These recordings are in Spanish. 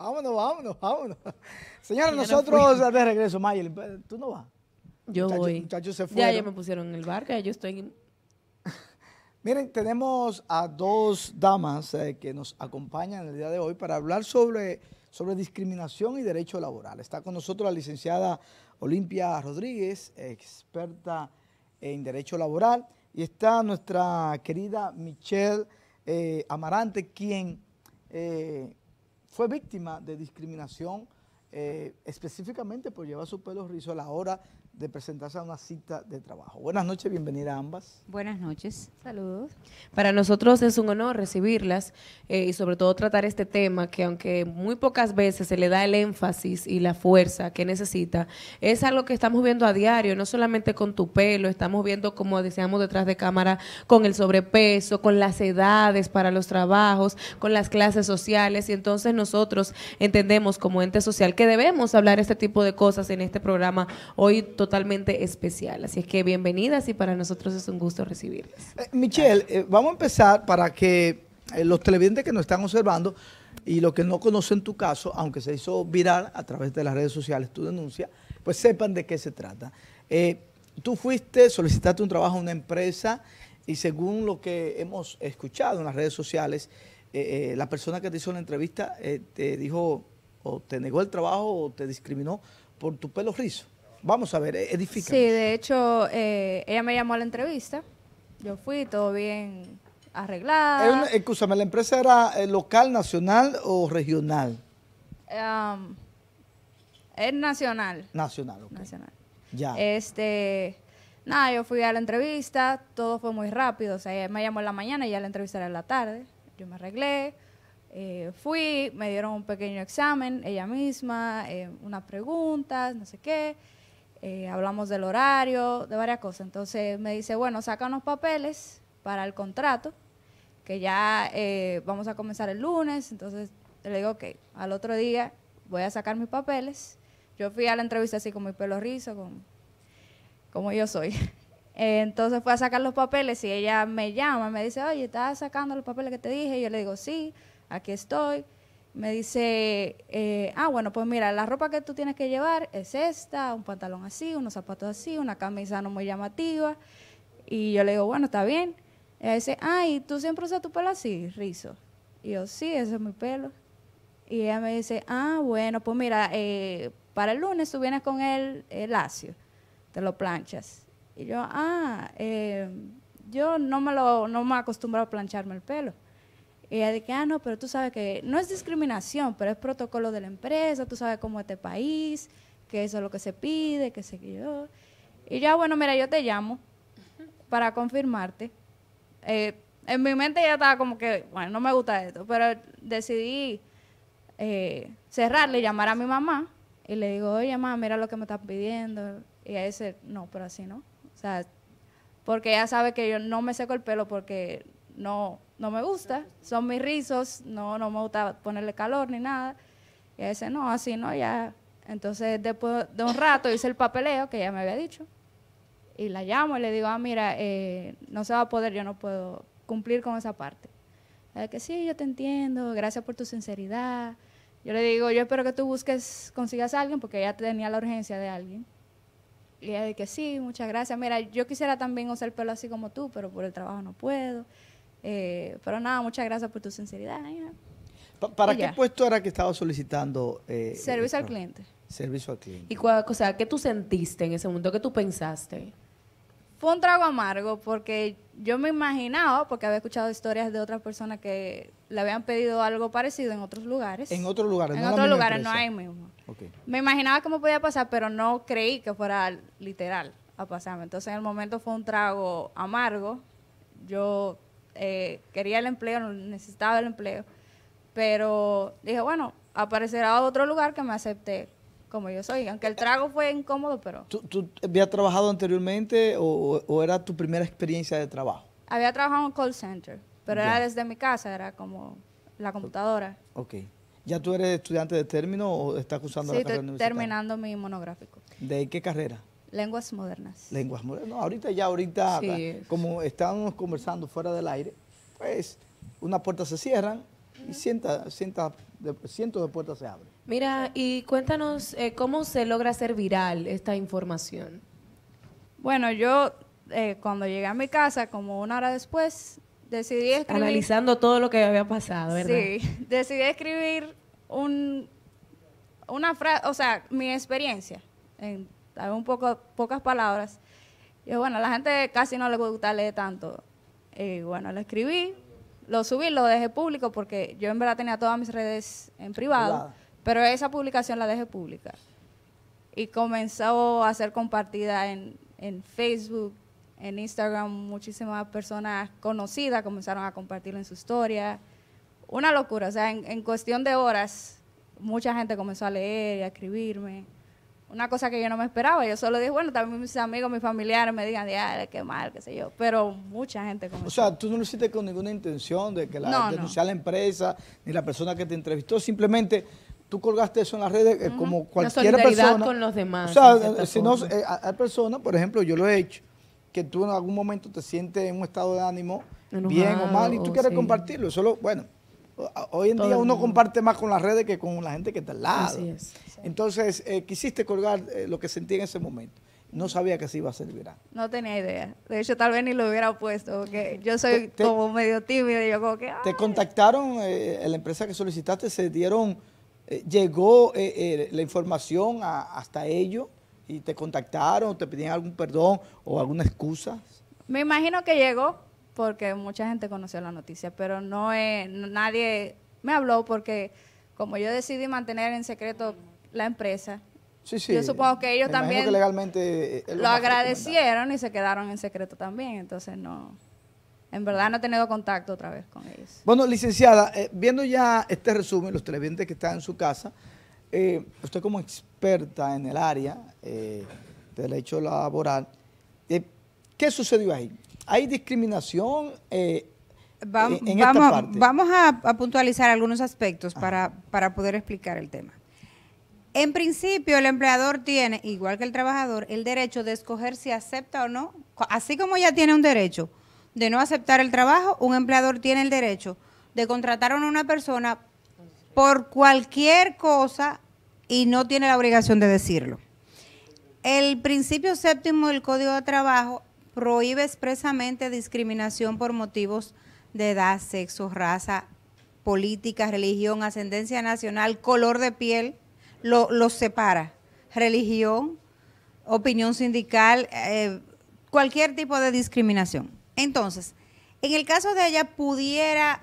Vámonos, vámonos, vámonos. Señora, nosotros de regreso, Mayel, eh, tú no vas. Yo voy. Muchachos se fueron. Ya, me pusieron en el barco, yo estoy Miren, tenemos a dos damas eh, que nos acompañan el día de hoy para hablar sobre, sobre discriminación y derecho laboral. Está con nosotros la licenciada Olimpia Rodríguez, experta en derecho laboral, y está nuestra querida Michelle eh, Amarante, quien fue víctima de discriminación eh, específicamente por llevar su pelo rizo a la hora de presentarse a una cita de trabajo. Buenas noches, bienvenida a ambas. Buenas noches, saludos. Para nosotros es un honor recibirlas eh, y sobre todo tratar este tema que aunque muy pocas veces se le da el énfasis y la fuerza que necesita, es algo que estamos viendo a diario, no solamente con tu pelo, estamos viendo como decíamos detrás de cámara, con el sobrepeso, con las edades para los trabajos, con las clases sociales y entonces nosotros entendemos como ente social que debemos hablar este tipo de cosas en este programa hoy totalmente especial. Así es que bienvenidas y para nosotros es un gusto recibirles. Eh, Michelle, eh, vamos a empezar para que eh, los televidentes que nos están observando y los que no conocen tu caso, aunque se hizo viral a través de las redes sociales tu denuncia, pues sepan de qué se trata. tú fuiste, solicitaste un trabajo a una empresa y según lo que hemos escuchado en las redes sociales, la persona que te hizo la entrevista te dijo o te negó el trabajo o te discriminó por tu pelo rizo. Vamos a ver, e-, difícil Sí, de hecho, eh, ella me llamó a la entrevista. Yo fui, todo bien arreglado. Escúchame, ¿la empresa era eh, local, nacional o regional? es nacional. Nacional, ok. Nacional. Ya. Este, nada, yo fui a la entrevista, todo fue muy rápido. O sea, ella me llamó en la mañana y ya la entrevista era en la tarde. Yo me arreglé, eh, fui, me dieron un pequeño examen, ella misma, eh, unas preguntas, no sé qué, eh, hablamos del horario, de varias cosas. Entonces me dice, bueno, saca unos papeles para el contrato, que ya vamos a comenzar el lunes. Entonces le digo, ok, al otro día voy a sacar mis papeles. Yo fui a la entrevista así con mi pelo rizo, con, como yo soy. Entonces fui a sacar los papeles y ella me llama, me dice, oye, ¿estás sacando los papeles que te dije? yo le digo, sí aquí estoy. Me dice, eh, ah, bueno, pues mira, la ropa que tú tienes que llevar es esta, un pantalón así, unos zapatos así, una camisa no muy llamativa. Y yo le digo, bueno, está bien. Ella dice, ah, ¿y tú siempre usas tu pelo así, rizo? Y yo, sí, ese es mi pelo. Y ella me dice, ah, bueno, pues mira, eh, para el lunes tú vienes con el, el lacio, te lo planchas. Y yo, ah, eh, yo no me, lo, no me acostumbrado a plancharme el pelo. Y ella de que, ah, no, pero tú sabes que no es discriminación, pero es protocolo de la empresa, tú sabes cómo es este país, que eso es lo que se pide, que sé yo. Y ya, bueno, mira, yo te llamo para confirmarte. Eh, en mi mente ya estaba como que, bueno, no me gusta esto, pero decidí eh, cerrarle y llamar a mi mamá. Y le digo, oye, mamá, mira lo que me están pidiendo. Y ella dice, no, pero así no. O sea, porque ella sabe que yo no me seco el pelo porque no, no me gusta, son mis rizos, no, no me gusta ponerle calor ni nada. Y ella dice, no, así no, ya. Entonces, después de un rato hice el papeleo que ella me había dicho. Y la llamo y le digo, ah, mira, eh, no se va a poder, yo no puedo cumplir con esa parte. Ella que sí, yo te entiendo, gracias por tu sinceridad. Yo le digo, yo espero que tú busques, consigas a alguien, porque ella tenía la urgencia de alguien. Y ella dice sí, muchas gracias. Mira, yo quisiera también usar el pelo así como tú, pero por el trabajo no puedo. Eh, pero nada, muchas gracias por tu sinceridad. ¿eh? ¿Para qué puesto era que estaba solicitando? Eh, servicio al cliente. Servicio al cliente. ¿Y o sea, qué tú sentiste en ese momento? ¿Qué tú pensaste? Fue un trago amargo porque yo me imaginaba, porque había escuchado historias de otras personas que le habían pedido algo parecido en otros lugares. En otros lugares, en no otros no hay mismo. Me imaginaba cómo podía pasar, pero no creí que fuera literal a pasarme. Entonces, en el momento fue un trago amargo. Yo eh, quería el empleo, necesitaba el empleo. Pero dije, bueno, aparecerá otro lugar que me acepte como yo soy. Aunque el trago fue incómodo, pero... ¿Tú, habías trabajado anteriormente o, era tu primera experiencia de trabajo? Había trabajado en un call center, pero era desde mi casa, era como la computadora. Ok. ¿Ya tú eres estudiante de término o estás cursando la carrera estoy terminando mi monográfico. ¿De qué carrera? Lenguas modernas. Lenguas modernas. ahorita ya, ahorita, como estábamos conversando fuera del aire, pues unas puertas se cierran y cientos, de, de puertas se abren. Mira, y cuéntanos eh, cómo se logra hacer viral esta información. Bueno, yo eh, cuando llegué a mi casa, como una hora después, decidí escribir... Analizando todo lo que había pasado, ¿verdad? Sí, decidí escribir un, una frase, o sea, mi experiencia en un poco, pocas palabras. Y bueno, a la gente casi no le gusta leer tanto. Y bueno, lo escribí, lo subí, lo dejé público porque yo en verdad tenía todas mis redes en privado, pero esa publicación la dejé pública. Y comenzó a ser compartida en, Facebook, en Instagram, muchísimas personas conocidas comenzaron a compartirlo en su historia. Una locura, o sea, en cuestión de horas, mucha gente comenzó a leer y a escribirme una cosa que yo no me esperaba. Yo solo dije, bueno, también mis amigos, mis familiares me digan, ya, qué mal, qué sé yo. Pero mucha gente como O sea, tú no lo hiciste con ninguna intención de que la denunciar la empresa ni la persona que te entrevistó, simplemente tú colgaste eso en las redes eh, como cualquier persona. con los demás. O sea, si no, eh, hay personas, por ejemplo, yo lo he hecho, que tú en algún momento te sientes en un estado de ánimo, bien o mal, y tú quieres compartirlo. Solo, bueno, Hoy en día uno comparte más con las redes que con la gente que está al lado. Entonces, eh, quisiste colgar eh, lo que sentí en ese momento. No sabía que así iba a servir. No tenía idea. De hecho, tal vez ni lo hubiera puesto, porque yo soy como medio tímida. yo como que, ¿Te contactaron eh, la empresa que solicitaste? ¿Se dieron, llegó la información hasta ellos y te contactaron, te pidieron algún perdón o alguna excusa? Me imagino que llegó, porque mucha gente conoció la noticia, pero eh, no nadie me habló porque como yo decidí mantener en secreto la empresa, yo supongo que ellos también eh, lo agradecieron y se quedaron en secreto también, entonces no. En verdad no he tenido contacto otra vez con ellos. Bueno, licenciada, eh, viendo ya este resumen, los televidentes que están en su casa, usted como experta en el área del hecho laboral, ¿qué sucedió ahí? hay discriminación eh, eh, en, vamos, esta parte. Vamos a, puntualizar algunos aspectos para, para poder explicar el tema. En principio, el empleador tiene, igual que el trabajador, el derecho de escoger si acepta o no. Así como ya tiene un derecho de no aceptar el trabajo, un empleador tiene el derecho de contratar a una persona por cualquier cosa y no tiene la obligación de decirlo. El principio séptimo del Código de Trabajo prohíbe expresamente discriminación por motivos de edad, sexo, raza, política, religión, ascendencia nacional, color de piel, lo, separa. Religión, opinión sindical, eh, cualquier tipo de discriminación. Entonces, en el caso de ella pudiera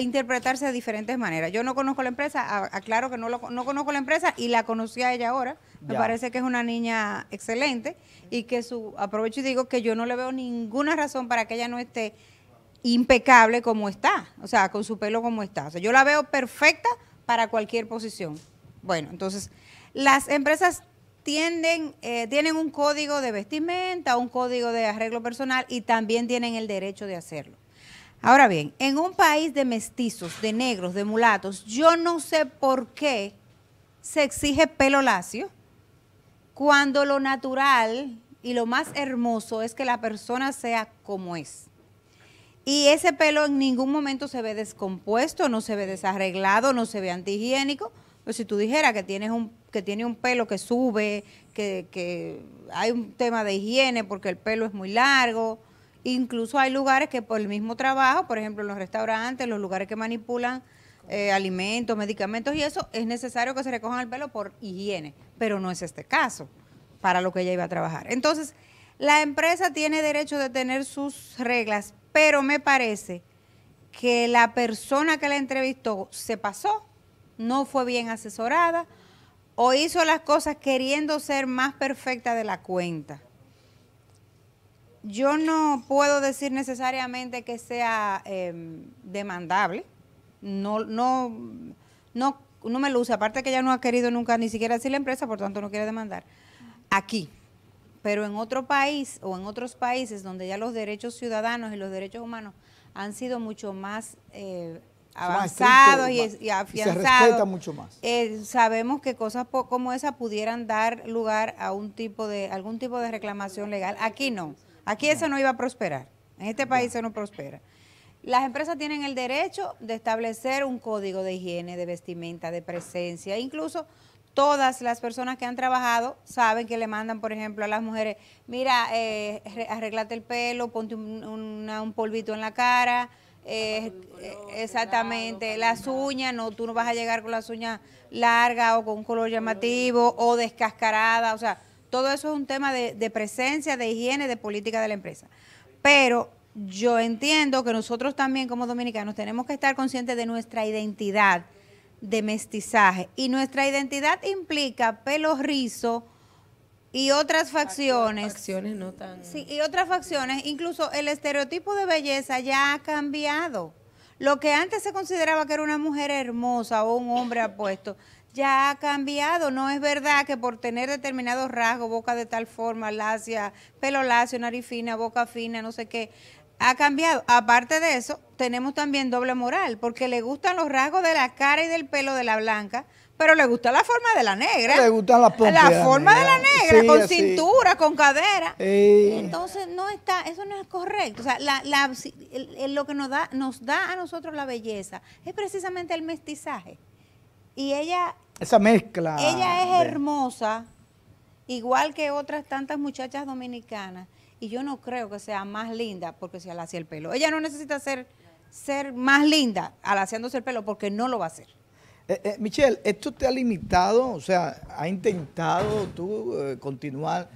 interpretarse de diferentes maneras. Yo no conozco la empresa, aclaro que no, lo, no conozco la empresa y la conocí a ella ahora me parece que es una niña excelente y que su, aprovecho y digo que yo no le veo ninguna razón para que ella no esté impecable como está, o sea, con su pelo como está. O sea, yo la veo perfecta para cualquier posición. Bueno, entonces, las empresas tienden, eh, tienen un código de vestimenta, un código de arreglo personal y también tienen el derecho de hacerlo. Ahora bien, en un país de mestizos, de negros, de mulatos, yo no sé por qué se exige pelo lacio cuando lo natural y lo más hermoso es que la persona sea como es. Y ese pelo en ningún momento se ve descompuesto, no se ve desarreglado, no se ve antihigiénico. Pero si tú dijeras que tienes un que tiene un pelo que sube, que, que hay un tema de higiene porque el pelo es muy largo, incluso hay lugares que por el mismo trabajo, por ejemplo, en los restaurantes, los lugares que manipulan eh, alimentos, medicamentos y eso, es necesario que se recojan el pelo por higiene, pero no es este caso para lo que ella iba a trabajar. Entonces, la empresa tiene derecho de tener sus reglas, pero me parece que la persona que la entrevistó se pasó, no fue bien asesorada o hizo las cosas queriendo ser más perfecta de la cuenta. Yo no puedo decir necesariamente que sea em, demandable, no, no, no, no me luce. Aparte que ya no ha querido nunca ni siquiera decir la empresa, por tanto no quiere demandar. Aquí. Pero en otro país o en otros países donde ya los derechos ciudadanos y los derechos humanos han sido mucho más eh, avanzados y, afianzados. Se mucho más. Eh, sabemos que cosas como esa pudieran dar lugar a un tipo de algún tipo de reclamación legal. Aquí no. Aquí eso no iba a prosperar. En este país eso no prospera. Las empresas tienen el derecho de establecer un código de higiene, de vestimenta, de presencia. Incluso todas las personas que han trabajado saben que le mandan, por ejemplo, a las mujeres, mira, eh, arreglate el pelo, ponte un, polvito en la cara. Ah, eh, eh, exactamente, las uñas, no, tú no vas a llegar con las uñas largas o con un color llamativo o descascarada, o sea, todo eso es un tema de, de presencia, de higiene, de política de la empresa. Pero yo entiendo que nosotros también como dominicanos tenemos que estar conscientes de nuestra identidad de mestizaje. Y nuestra identidad implica pelo rizo y otras facciones. Facciones no Sí, y otras facciones. Incluso el estereotipo de belleza ya ha cambiado. Lo que antes se consideraba que era una mujer hermosa o un hombre apuesto, ya ha cambiado. No es verdad que por tener determinados rasgos, boca de tal forma, lacia, pelo lacio, nariz fina, boca fina, no sé qué, ha cambiado. Aparte de eso, tenemos también doble moral, porque le gustan los rasgos de la cara y del pelo de la blanca, pero le gusta la forma de la negra. Le gustan las La forma de la negra, con cintura, con cadera. Entonces, no está, eso no es correcto. O sea, lo que nos da, nos da a nosotros la belleza es precisamente el mestizaje. Y ella... Esa mezcla. Ella es hermosa, igual que otras tantas muchachas dominicanas y yo no creo que sea más linda porque se alacia el pelo. Ella no necesita ser, ser más linda alaciándose el pelo porque no lo va a hacer. Eh, eh, Michelle, ¿esto te ha limitado? O sea, ¿ha intentado tú eh, continuar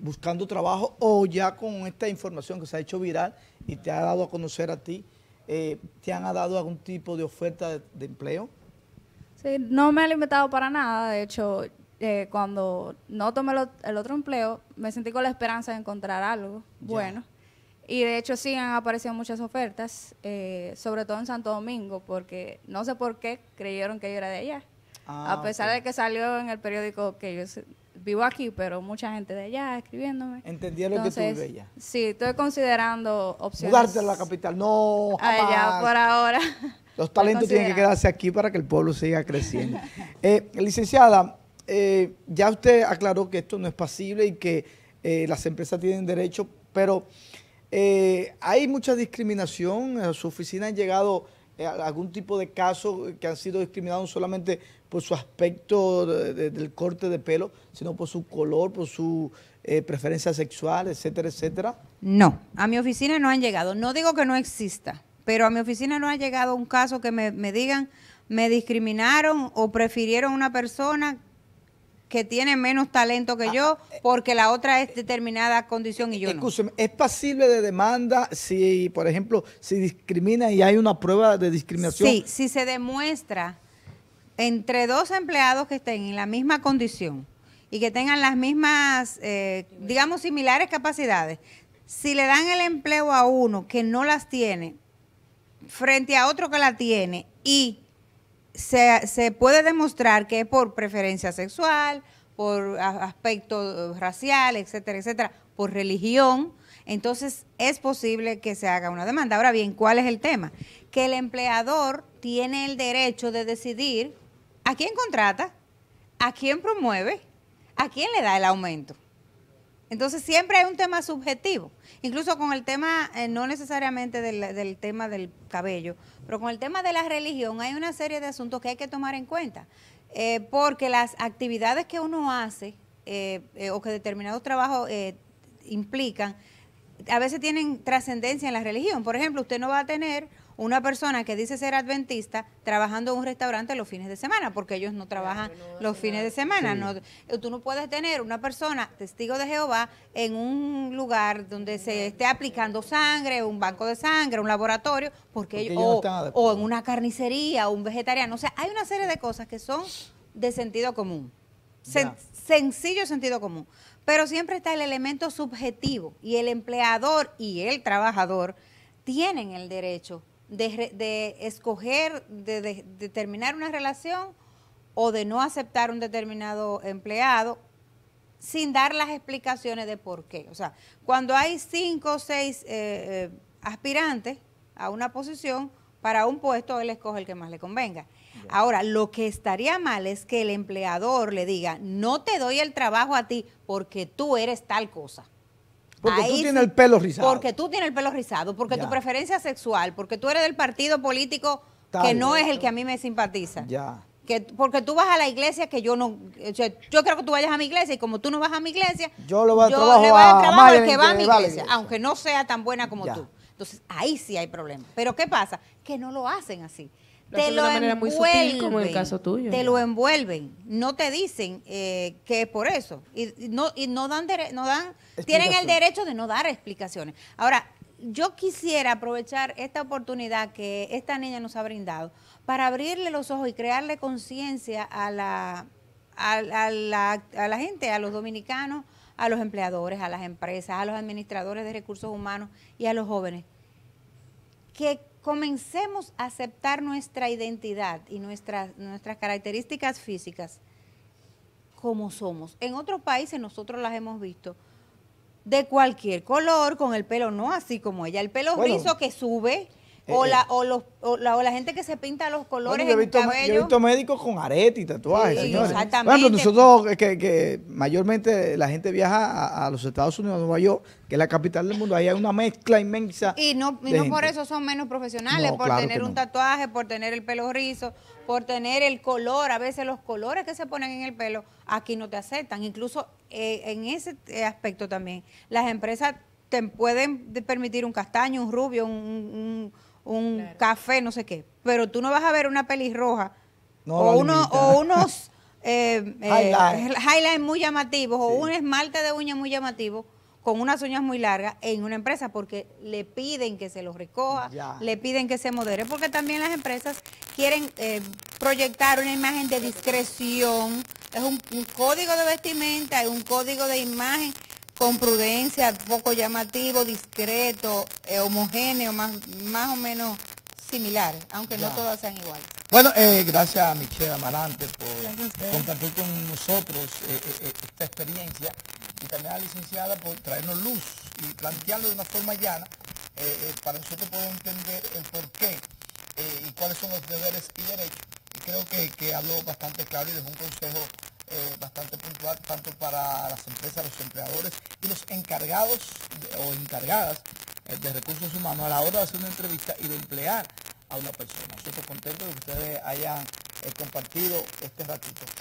buscando trabajo o ya con esta información que se ha hecho viral y te ha dado a conocer a ti, te han dado algún tipo de oferta de empleo? Sí, no me ha limitado para nada. De hecho, eh, cuando no tomé el otro empleo, me sentí con la esperanza de encontrar algo bueno. Y de hecho sí han aparecido muchas ofertas, eh, sobre todo en Santo Domingo, porque no sé por qué creyeron que yo era de allá. Ah, a pesar de que salió en el periódico que yo vivo aquí, pero mucha gente de allá escribiéndome. Entendía lo que tú vivías. Sí, estoy considerando opciones. Mudarte a la capital, no. allá por ahora. Los talentos tienen que quedarse aquí para que el pueblo siga creciendo. eh, licenciada, eh, ya usted aclaró que esto no es pasible y que eh, las empresas tienen derecho, pero eh, hay mucha discriminación. A su oficina han llegado algún tipo de casos que han sido discriminados solamente por su aspecto del corte de pelo, sino por su color, por su preferencia sexual, etcétera, etcétera. No, a mi oficina no han llegado. No digo que no exista, pero a mi oficina no ha llegado un caso que me, me digan me discriminaron o prefirieron una persona que tiene menos talento que ah, yo eh, porque la otra es eh, determinada condición y yo no. ¿es pasible de demanda si, por ejemplo, si discrimina y hay una prueba de discriminación? Sí, si se demuestra entre dos empleados que estén en la misma condición y que tengan las mismas, eh, digamos, similares capacidades, si le dan el empleo a uno que no las tiene frente a otro que la tiene y se, puede demostrar que es por preferencia sexual, por aspecto eh, racial, etcétera, etcétera, por religión, entonces es posible que se haga una demanda. Ahora bien, ¿cuál es el tema? Que el empleador tiene el derecho de decidir a quién contrata, a quién promueve, a quién le da el aumento. Entonces siempre hay un tema subjetivo, incluso con el tema, eh, no necesariamente del, tema del cabello, pero con el tema de la religión hay una serie de asuntos que hay que tomar en cuenta, eh, porque las actividades que uno hace eh, o que determinados trabajos implican, a veces tienen trascendencia en la religión. Por ejemplo, usted no va a tener una persona que dice ser adventista trabajando en un restaurante los fines de semana, porque ellos no trabajan los fines de semana. No, eh, tú no puedes tener una persona testigo de Jehová en un lugar donde se esté aplicando sangre, un banco de sangre, un laboratorio, porque, ellos, o, en una carnicería, o un vegetariano. O sea, hay una serie de cosas que son de sentido común. sencillo sentido común. Pero siempre está el elemento subjetivo y el empleador y el trabajador tienen el derecho de, escoger, de, determinar una relación o de no aceptar un determinado empleado sin dar las explicaciones de por qué. O sea, cuando hay cinco o seis eh, eh, aspirantes a una posición, para un puesto él escoge el que más le convenga. Ahora, lo que estaría mal es que el empleador le diga, no te doy el trabajo a ti porque tú eres tal cosa. Porque tú tienes el pelo rizado. Porque tú tienes el pelo rizado, porque tu preferencia sexual, porque tú eres del partido político que no es el que a mí me simpatiza. Ya. porque tú vas a la iglesia que yo no. yo creo que tú vayas a mi iglesia y como tú no vas a mi iglesia, yo, lo voy a yo voy a, trabajo que va a mi iglesia, aunque no sea tan buena como tú. Entonces, ahí sí hay problema. Pero ¿qué pasa? Que no lo hacen así te lo de muy como el caso tuyo. Te lo envuelven, no te dicen eh, que es por eso. Y, no, no dan, no dan tienen el derecho de no dar explicaciones. Ahora, yo quisiera aprovechar esta oportunidad que esta niña nos ha brindado para abrirle los ojos y crearle conciencia a la, a, la, a la gente, a los dominicanos, a los empleadores, a las empresas, a los administradores de recursos humanos y a los jóvenes. Que comencemos a aceptar nuestra identidad y nuestras, nuestras características físicas como somos. En otros países nosotros las hemos visto de cualquier color, con el pelo no así como ella, el pelo griso que sube, eh, eh. o, la, o, los, o, la, gente que se pinta los colores en cabello. médicos con aretes y tatuajes, señores. Exactamente. Bueno, nosotros, que, mayormente la gente viaja a, los Estados Unidos, a Nueva York, que es la capital del mundo, ahí hay una mezcla inmensa. Y no, y no por eso son menos profesionales, por tener un tatuaje, por tener el pelo rizo, por tener el color. A veces los colores que se ponen en el pelo aquí no te aceptan. Incluso eh, en ese aspecto también, las empresas te pueden permitir un castaño, un rubio, un un café, no sé qué. Pero tú no vas a ver una pelirroja roja o, uno, o unos eh, eh highlights muy llamativos o un esmalte de uña muy llamativo con unas uñas muy largas en una empresa porque le piden que se los recoja, le piden que se modere, porque también las empresas quieren eh, proyectar una imagen de discreción, es un código de vestimenta, es un código de imagen con prudencia, poco llamativo, discreto, eh, homogéneo, más, más o menos similar, aunque no todas sean iguales. Bueno, eh, gracias a Michelle Amarante por compartir con nosotros eh, esta experiencia y también a la licenciada por traernos luz y plantearlo de una forma llana para nosotros poder entender el porqué y cuáles son los deberes y derechos. creo que, que habló bastante claro y dejó un consejo eh, bastante puntual tanto para las empresas, los empleadores y los encargados o encargadas eh, de recursos humanos a la hora de hacer una entrevista y de emplear a una persona. estoy contento de que ustedes hayan eh, compartido este ratito.